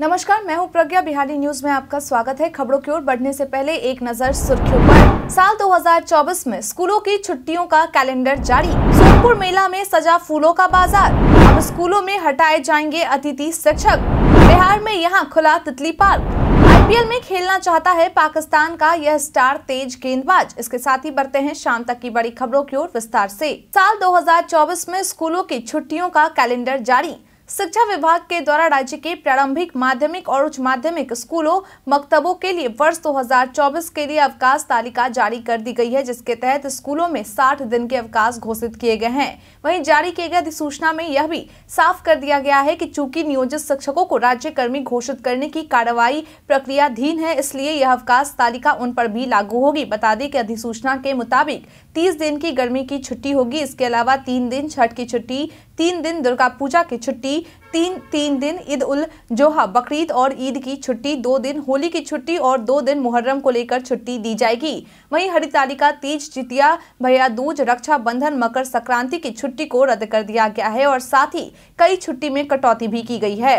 नमस्कार मैं हूं प्रज्ञा बिहारी न्यूज में आपका स्वागत है खबरों की ओर बढ़ने से पहले एक नजर सुर्खियों पर साल 2024 में स्कूलों की छुट्टियों का कैलेंडर जारी सोनपुर मेला में सजा फूलों का बाजार अब स्कूलों में हटाए जाएंगे अतिथि शिक्षक बिहार में यहां खुला तितली पार्क आईपीएल में खेलना चाहता है पाकिस्तान का यह स्टार तेज गेंदबाज इसके साथ ही बढ़ते हैं शाम तक की बड़ी खबरों की ओर विस्तार से साल 2024 में स्कूलों की छुट्टियों का कैलेंडर जारी शिक्षा विभाग के द्वारा राज्य के प्रारंभिक माध्यमिक और उच्च माध्यमिक स्कूलों मकतबों के लिए वर्ष 2024 के लिए अवकाश तालिका जारी कर दी गई है जिसके तहत स्कूलों में 60 दिन के अवकाश घोषित किए गए हैं वहीं जारी किए गए अधिसूचना में यह भी साफ कर दिया गया है कि चूंकि नियोजित शिक्षकों को राज्य कर्मी घोषित करने की कार्रवाई प्रक्रियाधीन है इसलिए यह अवकाश तालिका उन पर भी लागू होगी बता दें कि अधिसूचना के मुताबिक तीस दिन की गर्मी की छुट्टी होगी इसके अलावा तीन दिन छठ की छुट्टी तीन दिन दुर्गा पूजा की छुट्टी की तीन तीन दिन ईद उल जोहा बकरीद और ईद की छुट्टी दो दिन होली की छुट्टी और दो दिन मुहर्रम को लेकर छुट्टी दी जाएगी वहीं हरितालिका तीज जितिया भैया दूज रक्षा बंधन मकर संक्रांति की छुट्टी को रद्द कर दिया गया है और साथ ही कई छुट्टी में कटौती भी की गई है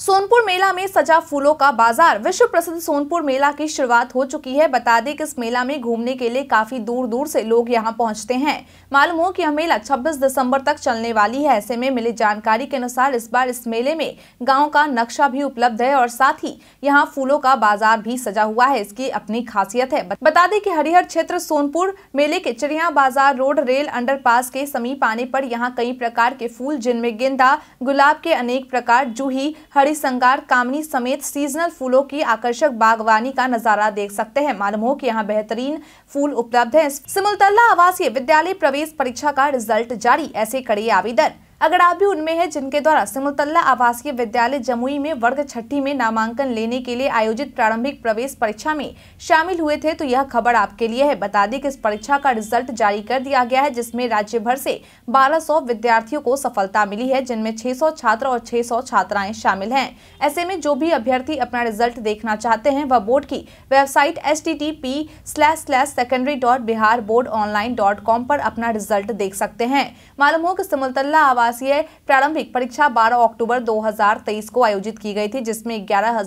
सोनपुर मेला में सजा फूलों का बाजार विश्व प्रसिद्ध सोनपुर मेला की शुरुआत हो चुकी है बता दें कि इस मेला में घूमने के लिए काफी दूर दूर से लोग यहां पहुंचते हैं मालूम हो कि यह मेला 26 दिसंबर तक चलने वाली है ऐसे में मिली जानकारी के अनुसार इस बार इस मेले में गाँव का नक्शा भी उपलब्ध है और साथ ही यहाँ फूलों का बाजार भी सजा हुआ है इसकी अपनी खासियत है बता दें की हरिहर क्षेत्र सोनपुर मेले के चिड़िया बाजार रोड रेल अंडर के समीप आने पर यहाँ कई प्रकार के फूल जिनमें गेंदा गुलाब के अनेक प्रकार जूही हर साड़ी संगार कामनी समेत सीजनल फूलों की आकर्षक बागवानी का नजारा देख सकते हैं मालूम हो कि यहाँ बेहतरीन फूल उपलब्ध है सिमुलतला आवासीय विद्यालय प्रवेश परीक्षा का रिजल्ट जारी ऐसे कड़े आवेदन अगर आप भी उनमें हैं जिनके द्वारा सिमुलतला आवासीय विद्यालय जमुई में वर्ग छठी में नामांकन लेने के लिए आयोजित प्रारंभिक प्रवेश परीक्षा में शामिल हुए थे तो यह खबर आपके लिए है बता दें कि इस परीक्षा का रिजल्ट जारी कर दिया गया है जिसमें राज्य भर से 1200 विद्यार्थियों को सफलता मिली है जिनमें छह छात्र और छह छात्राएं शामिल है ऐसे में जो भी अभ्यर्थी अपना रिजल्ट देखना चाहते हैं वह बोर्ड की website S T T P slash slash secondary dot Bihar board online dot com पर अपना रिजल्ट देख सकते हैं मालूम हो कि सिमुलतल्ला आवास आवासीय प्रारंभिक परीक्षा 12 अक्टूबर 2023 को आयोजित की गई थी जिसमें ग्यारह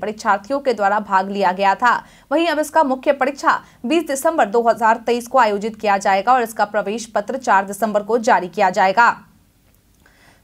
परीक्षार्थियों के द्वारा भाग लिया गया था वहीं अब इसका मुख्य परीक्षा 20 दिसंबर 2023 को आयोजित किया जाएगा और इसका प्रवेश पत्र 4 दिसंबर को जारी किया जाएगा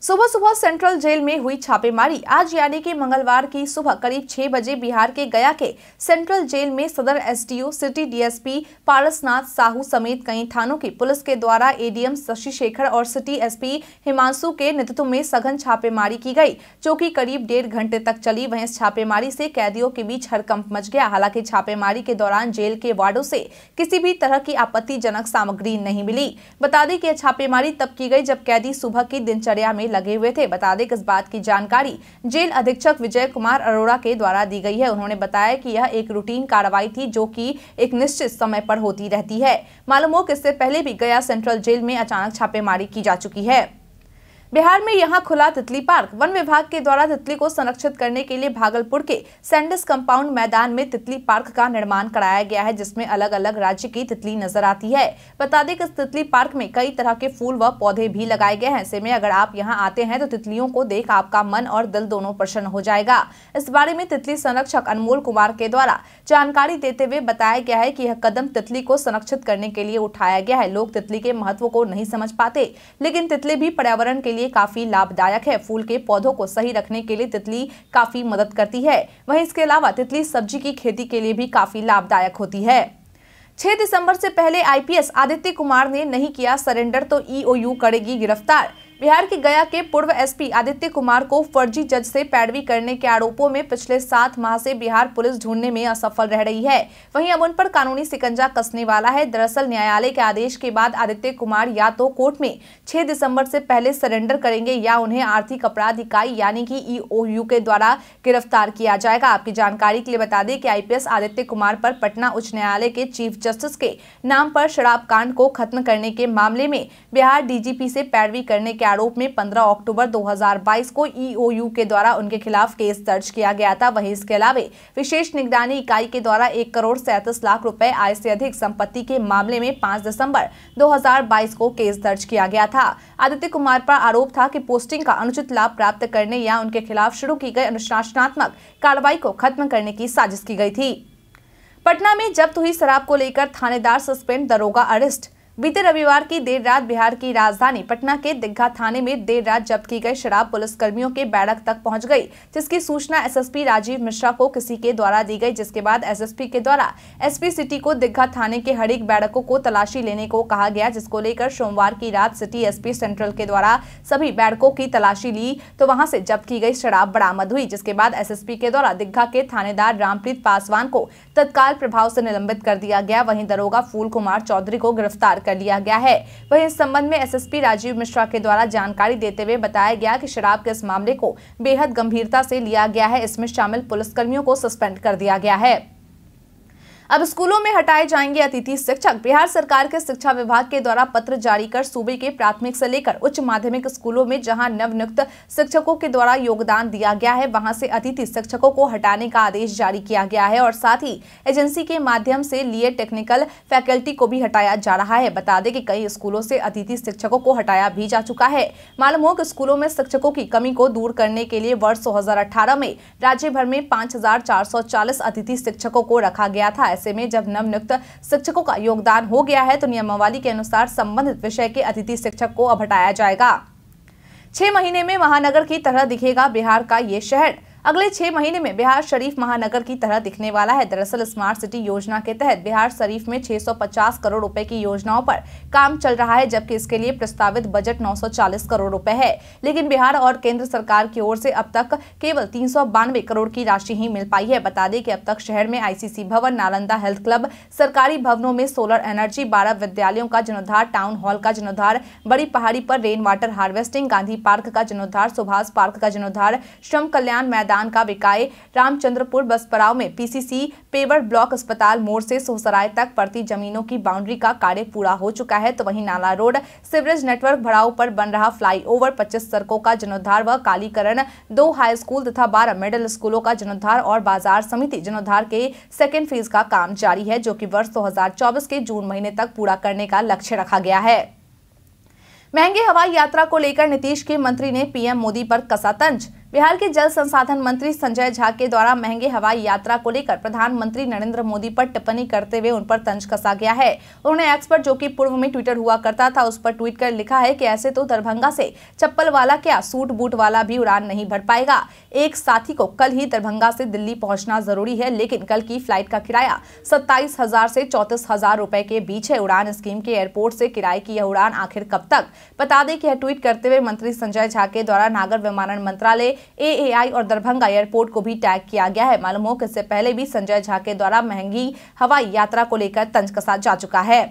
सुबह सुबह सेंट्रल जेल में हुई छापेमारी आज यानी कि मंगलवार की सुबह करीब छह बजे बिहार के गया के सेंट्रल जेल में सदर SDO city DSP Parasnath Sahu समेत कई थानों की पुलिस के द्वारा एडीएम शशि शेखर और सिटी एसपी हिमांशु के नेतृत्व में सघन छापेमारी की गई जो की करीब डेढ़ घंटे तक चली वही इस छापेमारी से कैदियों के बीच हड़कंप मच गया हालांकि छापेमारी के दौरान जेल के वार्डो से किसी भी तरह की आपत्तिजनक सामग्री नहीं मिली बता दें कि छापेमारी तब की गई जब कैदी सुबह की दिनचर्या में लगे हुए थे बता दें कि इस बात की जानकारी जेल अधीक्षक विजय कुमार अरोड़ा के द्वारा दी गई है उन्होंने बताया कि यह एक रूटीन कार्रवाई थी जो कि एक निश्चित समय पर होती रहती है मालूम हो कि इससे पहले भी गया सेंट्रल जेल में अचानक छापेमारी की जा चुकी है बिहार में यहां खुला तितली पार्क वन विभाग के द्वारा तितली को संरक्षित करने के लिए भागलपुर के सैंडस कंपाउंड मैदान में तितली पार्क का निर्माण कराया गया है जिसमें अलग अलग राज्य की तितली नजर आती है बता दें कि इस तितली पार्क में कई तरह के फूल व पौधे भी लगाए गए हैं ऐसे में अगर आप यहाँ आते हैं तो तितलियों को देख आपका मन और दिल दोनों प्रसन्न हो जाएगा इस बारे में तितली संरक्षक अनमोल कुमार के द्वारा जानकारी देते हुए बताया गया है की यह कदम तितली को संरक्षित करने के लिए उठाया गया है लोग तितली के महत्व को नहीं समझ पाते लेकिन तितली भी पर्यावरण के लिए काफ़ी लाभदायक है फूल के पौधों को सही रखने के लिए तितली काफ़ी मदद करती है वहीं इसके अलावा तितली सब्जी की खेती के लिए भी काफ़ी लाभदायक होती है 6 दिसंबर से पहले आईपीएस आदित्य कुमार ने नहीं किया सरेंडर तो ईओयू करेगी गिरफ्तार बिहार के गया के पूर्व एसपी आदित्य कुमार को फर्जी जज से पैरवी करने के आरोपों में पिछले सात माह से बिहार पुलिस ढूंढने में असफल रह रही है वहीं अब उन पर कानूनी सिकंजा कसने वाला है दरअसल न्यायालय के आदेश के बाद आदित्य कुमार या तो कोर्ट में 6 दिसंबर से पहले सरेंडर करेंगे या उन्हें आर्थिक अपराध इकाई यानी की ईओयू e के द्वारा गिरफ्तार किया जाएगा आपकी जानकारी के लिए बता दें की आई आदित्य कुमार पर पटना उच्च न्यायालय के चीफ जस्टिस के नाम पर शराब कांड को खत्म करने के मामले में बिहार डीजीपी से पैरवी करने के आरोप में 15 अक्टूबर 2022 को ईओयू e के द्वारा उनके खिलाफ केस दर्ज किया गया था वहीं इसके अलावा विशेष निगरानी इकाई के द्वारा एक करोड़ सैंतीस लाख रुपए आय से अधिक संपत्ति के मामले में 5 दिसंबर 2022 को केस दर्ज किया गया था आदित्य कुमार पर आरोप था की पोस्टिंग का अनुचित लाभ प्राप्त करने या उनके खिलाफ शुरू की गई अनुशासनात्मक कार्रवाई को खत्म करने की साजिश की गई थी पटना में जब्त हुई शराब को लेकर थानेदार सस्पेंड दरोगा अरेस्ट बीते रविवार की देर रात बिहार की राजधानी पटना के दिग्घा थाने में देर रात जब्त की गई शराब पुलिसकर्मियों के बैरक तक पहुंच गई जिसकी सूचना एसएसपी राजीव मिश्रा को किसी के द्वारा दी गई जिसके बाद एसएसपी के द्वारा एसपी सिटी को दिग्घा थाने के हरेक बैरकों को तलाशी लेने को कहा गया जिसको लेकर सोमवार की रात सिटी एस सेंट्रल के द्वारा सभी बैरकों की तलाशी ली तो वहाँ से जब्त की गई शराब बरामद हुई जिसके बाद एस के द्वारा दिग्घा के थानेदार रामप्रीत पासवान को तत्काल प्रभाव से निलंबित कर दिया गया वही दरोगा फूल कुमार चौधरी को गिरफ्तार कर लिया गया है वहीं इस संबंध में एसएसपी राजीव मिश्रा के द्वारा जानकारी देते हुए बताया गया कि शराब के इस मामले को बेहद गंभीरता से लिया गया है इसमें शामिल पुलिसकर्मियों को सस्पेंड कर दिया गया है अब स्कूलों में हटाए जाएंगे अतिथि शिक्षक बिहार सरकार के शिक्षा विभाग के द्वारा पत्र जारी कर सूबे के प्राथमिक से लेकर उच्च माध्यमिक स्कूलों में जहां नवनियुक्त शिक्षकों के द्वारा योगदान दिया गया है वहां से अतिथि शिक्षकों को हटाने का आदेश जारी किया गया है और साथ ही एजेंसी के माध्यम से लिए टेक्निकल फैकल्टी को भी हटाया जा रहा है बता दें कि कई स्कूलों से अतिथि शिक्षकों को हटाया भी जा चुका है मालूम हो कि स्कूलों में शिक्षकों की कमी को दूर करने के लिए वर्ष दो में राज्य भर में पाँच अतिथि शिक्षकों को रखा गया था ऐसे में जब नवनियुक्त शिक्षकों का योगदान हो गया है तो नियमावली के अनुसार संबंधित विषय के अतिथि शिक्षक को अब हटाया जाएगा छह महीने में महानगर की तरह दिखेगा बिहार का ये शहर अगले छह महीने में बिहार शरीफ महानगर की तरह दिखने वाला है दरअसल स्मार्ट सिटी योजना के तहत बिहार शरीफ में 650 करोड़ रुपए की योजनाओं पर काम चल रहा है जबकि इसके लिए प्रस्तावित बजट 940 करोड़ रुपए है लेकिन बिहार और केंद्र सरकार की ओर से अब तक केवल तीन करोड़ की राशि ही मिल पाई है बता दें की अब तक शहर में आईसीसी भवन नालंदा हेल्थ क्लब सरकारी भवनों में सोलर एनर्जी बारह विद्यालयों का जीर्णोद्वार टाउन हॉल का जीर्णोद्वार बड़ी पहाड़ी पर rain water harvesting Gandhi park का जीर्णोद्वार सुभाष पार्क का जीर्णोद्वार श्रम कल्याण मैदान मैदान का विकाय रामचंद्रपुर बसपराव में पीसीसी पेवर ब्लॉक अस्पताल मोड़ से सोहसराय तक पड़ती जमीनों की बाउंड्री का कार्य पूरा हो चुका है तो वहीं नाला रोड सिवरेज नेटवर्क भड़ाऊ पर बन रहा फ्लाईओवर पच्चीस सड़कों का जीर्णोद्धार व कालीकरण दो हाई स्कूल तथा बारह मिडिल स्कूलों का जीर्णोद्धार और बाजार समिति जीर्णोद्धार के सेकेंड फेज का काम जारी है जो की वर्ष दो के जून महीने तक पूरा करने का लक्ष्य रखा गया है महंगे हवाई यात्रा को लेकर नीतीश के मंत्री ने पीएम मोदी पर कसा तंज बिहार के जल संसाधन मंत्री संजय झा के द्वारा महंगे हवाई यात्रा को लेकर प्रधानमंत्री नरेंद्र मोदी पर टिप्पणी करते हुए उन पर तंज कसा गया है उन्होंने एक्स पर जो कि पूर्व में ट्विटर हुआ करता था उस पर ट्वीट कर लिखा है कि ऐसे तो दरभंगा से चप्पल वाला क्या सूट बूट वाला भी उड़ान नहीं भर पाएगा एक साथी को कल ही दरभंगा से दिल्ली पहुंचना जरूरी है लेकिन कल की फ्लाइट का किराया सत्ताईस हजार से चौतीस हजार रुपए के बीच है उड़ान स्कीम के एयरपोर्ट से किराए की यह उड़ान आखिर कब तक बता दें कि यह ट्वीट करते हुए मंत्री संजय झा के द्वारा नागर विमानन मंत्रालय एएआई और दरभंगा एयरपोर्ट को भी टैग किया गया है मालूम हो कि इससे पहले भी संजय झा के द्वारा महंगी हवाई यात्रा को लेकर तंज कसा जा चुका है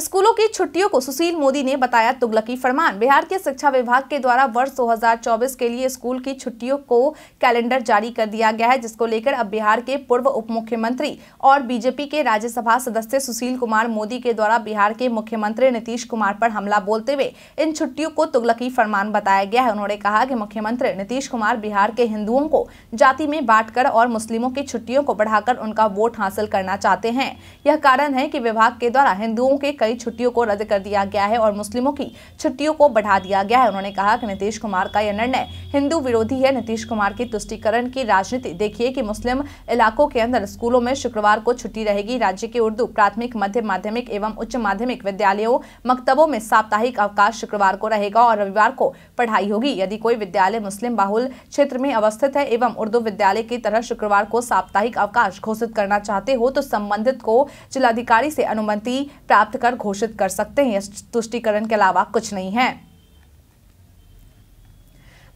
स्कूलों की छुट्टियों को सुशील मोदी ने बताया तुगलकी फरमान बिहार के शिक्षा विभाग के द्वारा वर्ष 2024 के लिए स्कूल की छुट्टियों को कैलेंडर जारी कर दिया गया है जिसको लेकर अब बिहार के पूर्व उप मुख्यमंत्री और बीजेपी के राज्यसभा सदस्य सुशील कुमार मोदी के द्वारा बिहार के मुख्यमंत्री नीतीश कुमार पर हमला बोलते हुए इन छुट्टियों को तुगलकी फरमान बताया गया है उन्होंने कहा कि मुख्यमंत्री नीतीश कुमार बिहार के हिंदुओं को जाति में बांट और मुस्लिमों की छुट्टियों को बढ़ाकर उनका वोट हासिल करना चाहते हैं यह कारण है कि विभाग के द्वारा हिंदुओं के कई कई छुट्टियों को रद्द कर दिया गया है और मुस्लिमों की छुट्टियों को बढ़ा दिया गया है उन्होंने कहा कि नीतीश कुमार का यह निर्णय हिंदू विरोधी है नीतीश कुमार की तुष्टिकरण की राजनीति देखिए कि मुस्लिम इलाकों के अंदर स्कूलों में शुक्रवार को छुट्टी रहेगी राज्य के उर्दू प्राथमिक मध्य माध्यमिक एवं उच्च माध्यमिक विद्यालयों मकतबों में साप्ताहिक अवकाश शुक्रवार को रहेगा और रविवार को पढ़ाई होगी यदि कोई विद्यालय मुस्लिम बाहुल क्षेत्र में अवस्थित है एवं उर्दू विद्यालय की तरह शुक्रवार को साप्ताहिक अवकाश घोषित करना चाहते हो तो संबंधित को जिलाधिकारी से अनुमति प्राप्त कर कर घोषित कर सकते हैं तुष्टिकरण के अलावा कुछ नहीं है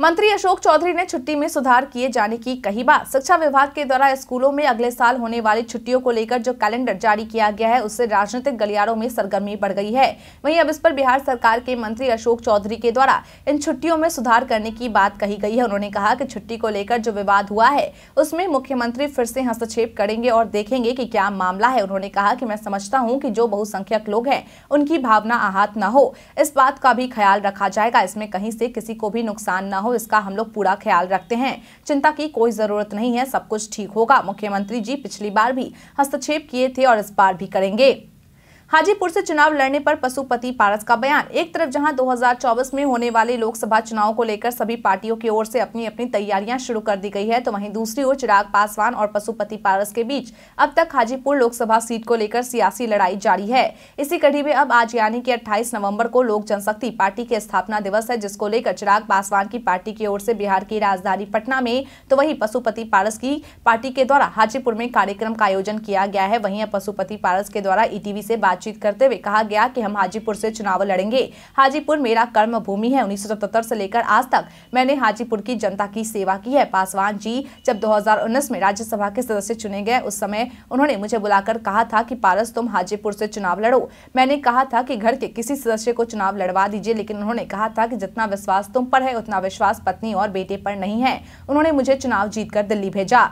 मंत्री अशोक चौधरी ने छुट्टी में सुधार किए जाने की कही बात शिक्षा विभाग के द्वारा स्कूलों में अगले साल होने वाली छुट्टियों को लेकर जो कैलेंडर जारी किया गया है उससे राजनीतिक गलियारों में सरगर्मी बढ़ गई है वहीं अब इस पर बिहार सरकार के मंत्री अशोक चौधरी के द्वारा इन छुट्टियों में सुधार करने की बात कही गई है उन्होंने कहा की छुट्टी को लेकर जो विवाद हुआ है उसमें मुख्यमंत्री फिर से हस्तक्षेप करेंगे और देखेंगे की क्या मामला है उन्होंने कहा की मैं समझता हूँ की जो बहुसंख्यक लोग हैं उनकी भावना आहत न हो इस बात का भी ख्याल रखा जाएगा इसमें कहीं से किसी को भी नुकसान न हो इसका हम लोग पूरा ख्याल रखते हैं चिंता की कोई ज़रूरत नहीं है सब कुछ ठीक होगा मुख्यमंत्री जी पिछली बार भी हस्तक्षेप किए थे और इस बार भी करेंगे हाजीपुर से चुनाव लड़ने पर पशुपति पारस का बयान एक तरफ जहां 2024 में होने वाले लोकसभा चुनाव को लेकर सभी पार्टियों की ओर से अपनी अपनी तैयारियां शुरू कर दी गई है तो वहीं दूसरी ओर चिराग पासवान और पशुपति पारस के बीच अब तक हाजीपुर लोकसभा सीट को लेकर सियासी लड़ाई जारी है इसी कड़ी में अब आज यानी की अट्ठाईस नवम्बर को लोक जनशक्ति पार्टी के स्थापना दिवस है जिसको लेकर चिराग पासवान की पार्टी की ओर से बिहार की राजधानी पटना में तो वही पशुपति पारस की पार्टी के द्वारा हाजीपुर में कार्यक्रम का आयोजन किया गया है वहीं पशुपति पारस के द्वारा ईटीवी से बात बातचीत करते हुए कहा गया कि हम हाजीपुर से चुनाव लड़ेंगे हाजीपुर मेरा कर्म भूमि है उन्नीस से लेकर आज तक मैंने हाजीपुर की जनता की सेवा की है पासवान जी जब दो में राज्यसभा के सदस्य चुने गए उस समय उन्होंने मुझे बुलाकर कहा था की पारस तुम हाजीपुर से चुनाव लड़ो मैंने कहा था की घर के किसी सदस्य को चुनाव लड़वा दीजिए लेकिन उन्होंने कहा था की जितना विश्वास तुम पर है उतना विश्वास पत्नी और बेटे पर नहीं है उन्होंने मुझे चुनाव जीतकर दिल्ली भेजा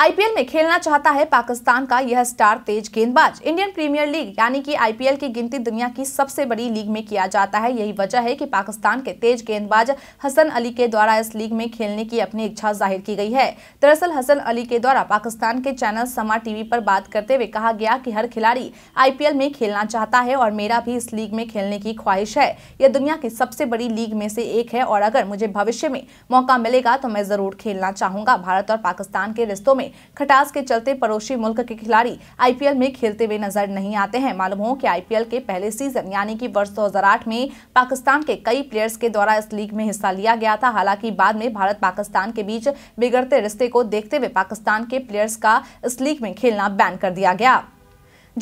आईपीएल में खेलना चाहता है पाकिस्तान का यह स्टार तेज गेंदबाज इंडियन प्रीमियर लीग यानी कि आईपीएल की गिनती दुनिया की सबसे बड़ी लीग में किया जाता है यही वजह है कि पाकिस्तान के तेज गेंदबाज हसन अली के द्वारा इस लीग में खेलने की अपनी इच्छा जाहिर की गई है दरअसल हसन अली के द्वारा पाकिस्तान के चैनल समा टीवी पर बात करते हुए कहा गया की हर खिलाड़ी आई में खेलना चाहता है और मेरा भी इस लीग में खेलने की ख्वाहिश है यह दुनिया की सबसे बड़ी लीग में से एक है और अगर मुझे भविष्य में मौका मिलेगा तो मैं जरूर खेलना चाहूंगा भारत और पाकिस्तान के रिश्तों में में खटास के चलते पड़ोसी मुल्क के खिलाड़ी आईपीएल में खेलते हुए नजर नहीं आते हैं मालूम हो कि आईपीएल के पहले सीजन यानी कि वर्ष 2008 में पाकिस्तान के कई प्लेयर्स के द्वारा इस लीग में हिस्सा लिया गया था हालांकि बाद में भारत पाकिस्तान के बीच बिगड़ते रिश्ते को देखते हुए पाकिस्तान के प्लेयर्स का इस लीग में खेलना बैन कर दिया गया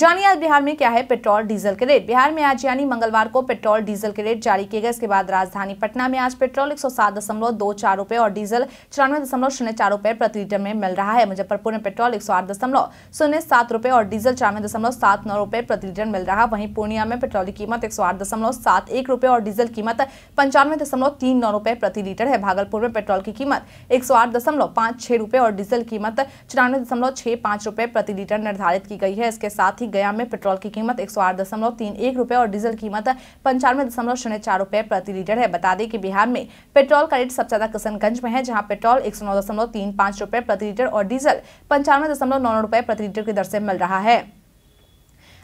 जानिए आज बिहार में क्या है पेट्रोल डीजल के रेट बिहार में आज यानी मंगलवार को पेट्रोल डीजल के रेट जारी किए गए इसके बाद राजधानी पटना में आज पेट्रोल एक सौ सात दशमलव दो चार रुपये और डीजल चौरानवे दशमलव शून्य चार रुपये प्रति लीटर में मिल रहा है मुजफ्फरपुर में पेट्रोल एक सौ आठ दशमलव शून्य सात रुपये और डीजल चौरानवे दशमलव सात नौ रुपये प्रति लीटर मिल रहा वहीं पूर्णिया में पेट्रोल की कीमत एक सौ आठ दशमलव सात एक रुपये और डीजल कीमत पंचानवे दशमलव तीन नौ रुपये प्रति लीटर है भागलपुर में पेट्रोल की कीमत एक सौ आठ दशमलव पांच छह रुपये और डीजल कीमत चौरानवे दशमलव छह पांच रुपये प्रति लीटर निर्धारित की गई है इसके साथ ही गया में पेट्रोल की कीमत एक सौ और डीजल कीमत पंचानवे दशमलव शून्य चार रुपये प्रति लीटर है बता दें कि बिहार में पेट्रोल का रेट सबसे ज्यादा किशनगंज में है जहां पेट्रोल एक सौ नौ दशमलव तीन पांच रुपये प्रति लीटर और डीजल पंचानवे दशमलव नौ रुपये प्रति लीटर की दर से मिल रहा है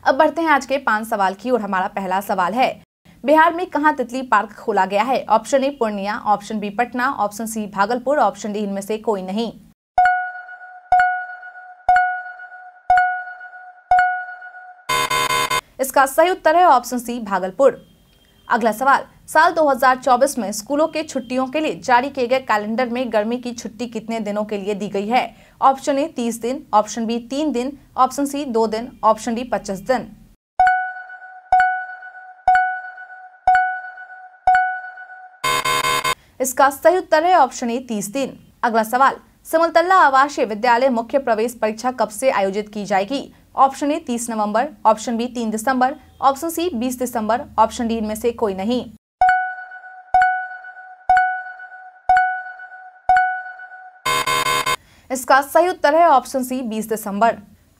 अब बढ़ते हैं आज के पांच सवाल की और हमारा पहला सवाल है बिहार में कहाँ तितली पार्क खोला गया है option A Purnia option B Patna option C Bhagalpur option D इनमें से कोई नहीं इसका सही उत्तर है ऑप्शन सी भागलपुर अगला सवाल साल 2024 में स्कूलों के छुट्टियों के लिए जारी किए गए कैलेंडर में गर्मी की छुट्टी कितने दिनों के लिए दी गई है ऑप्शन ए 30 दिन ऑप्शन बी 3 दिन ऑप्शन सी 2 दिन ऑप्शन डी 25 दिन इसका सही उत्तर है ऑप्शन ए 30 दिन अगला सवाल समलतल्ला आवासीय विद्यालय मुख्य प्रवेश परीक्षा कब से आयोजित की जाएगी ऑप्शन ए तीस नवंबर ऑप्शन बी तीन दिसंबर ऑप्शन सी बीस दिसंबर ऑप्शन डी इनमें से कोई नहीं इसका सही उत्तर है ऑप्शन सी 20 दिसंबर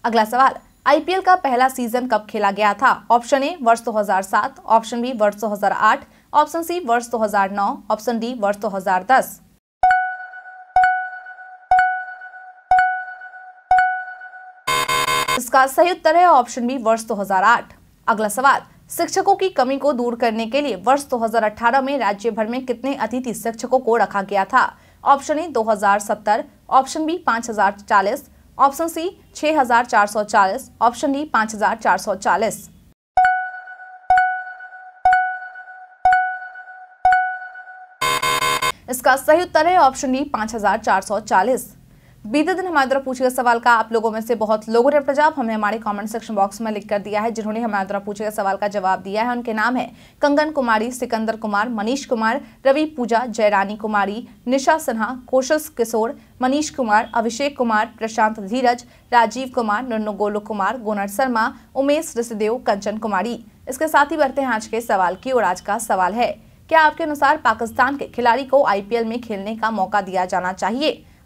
अगला सवाल आईपीएल का पहला सीजन कब खेला गया था ऑप्शन ए वर्ष 2007 ऑप्शन बी वर्ष 2008 ऑप्शन सी वर्ष 2009 ऑप्शन डी वर्ष 2010 इसका सही उत्तर है ऑप्शन बी वर्ष 2008 अगला सवाल शिक्षकों की कमी को दूर करने के लिए वर्ष 2018 में राज्य भर में कितने अतिथि शिक्षकों को रखा गया था option A 2070 option B 5040 option C 6440 option D 5440 इसका सही उत्तर है ऑप्शन डी 5440 बीते दिन हमारे द्वारा पूछे गए सवाल का आप लोगों में से बहुत लोगों ने प्रजाप जवाब हमें हमारे कमेंट सेक्शन बॉक्स में लिख कर दिया है जिन्होंने हमारे द्वारा पूछे गए सवाल का जवाब दिया है उनके नाम है कंगन कुमारी सिकंदर कुमार मनीष कुमार रवि पूजा जयरानी कुमारी निशा सिन्हा कौशल किशोर मनीष कुमार अभिषेक कुमार प्रशांत धीरज राजीव कुमार नन्नू गोलू कुमार गोनर शर्मा उमेश ऋषिदेव कंचन कुमारी इसके साथ ही बढ़ते हैं आज के सवाल की और आज का सवाल है क्या आपके अनुसार पाकिस्तान के खिलाड़ी को आईपीएल में खेलने का मौका दिया जाना चाहिए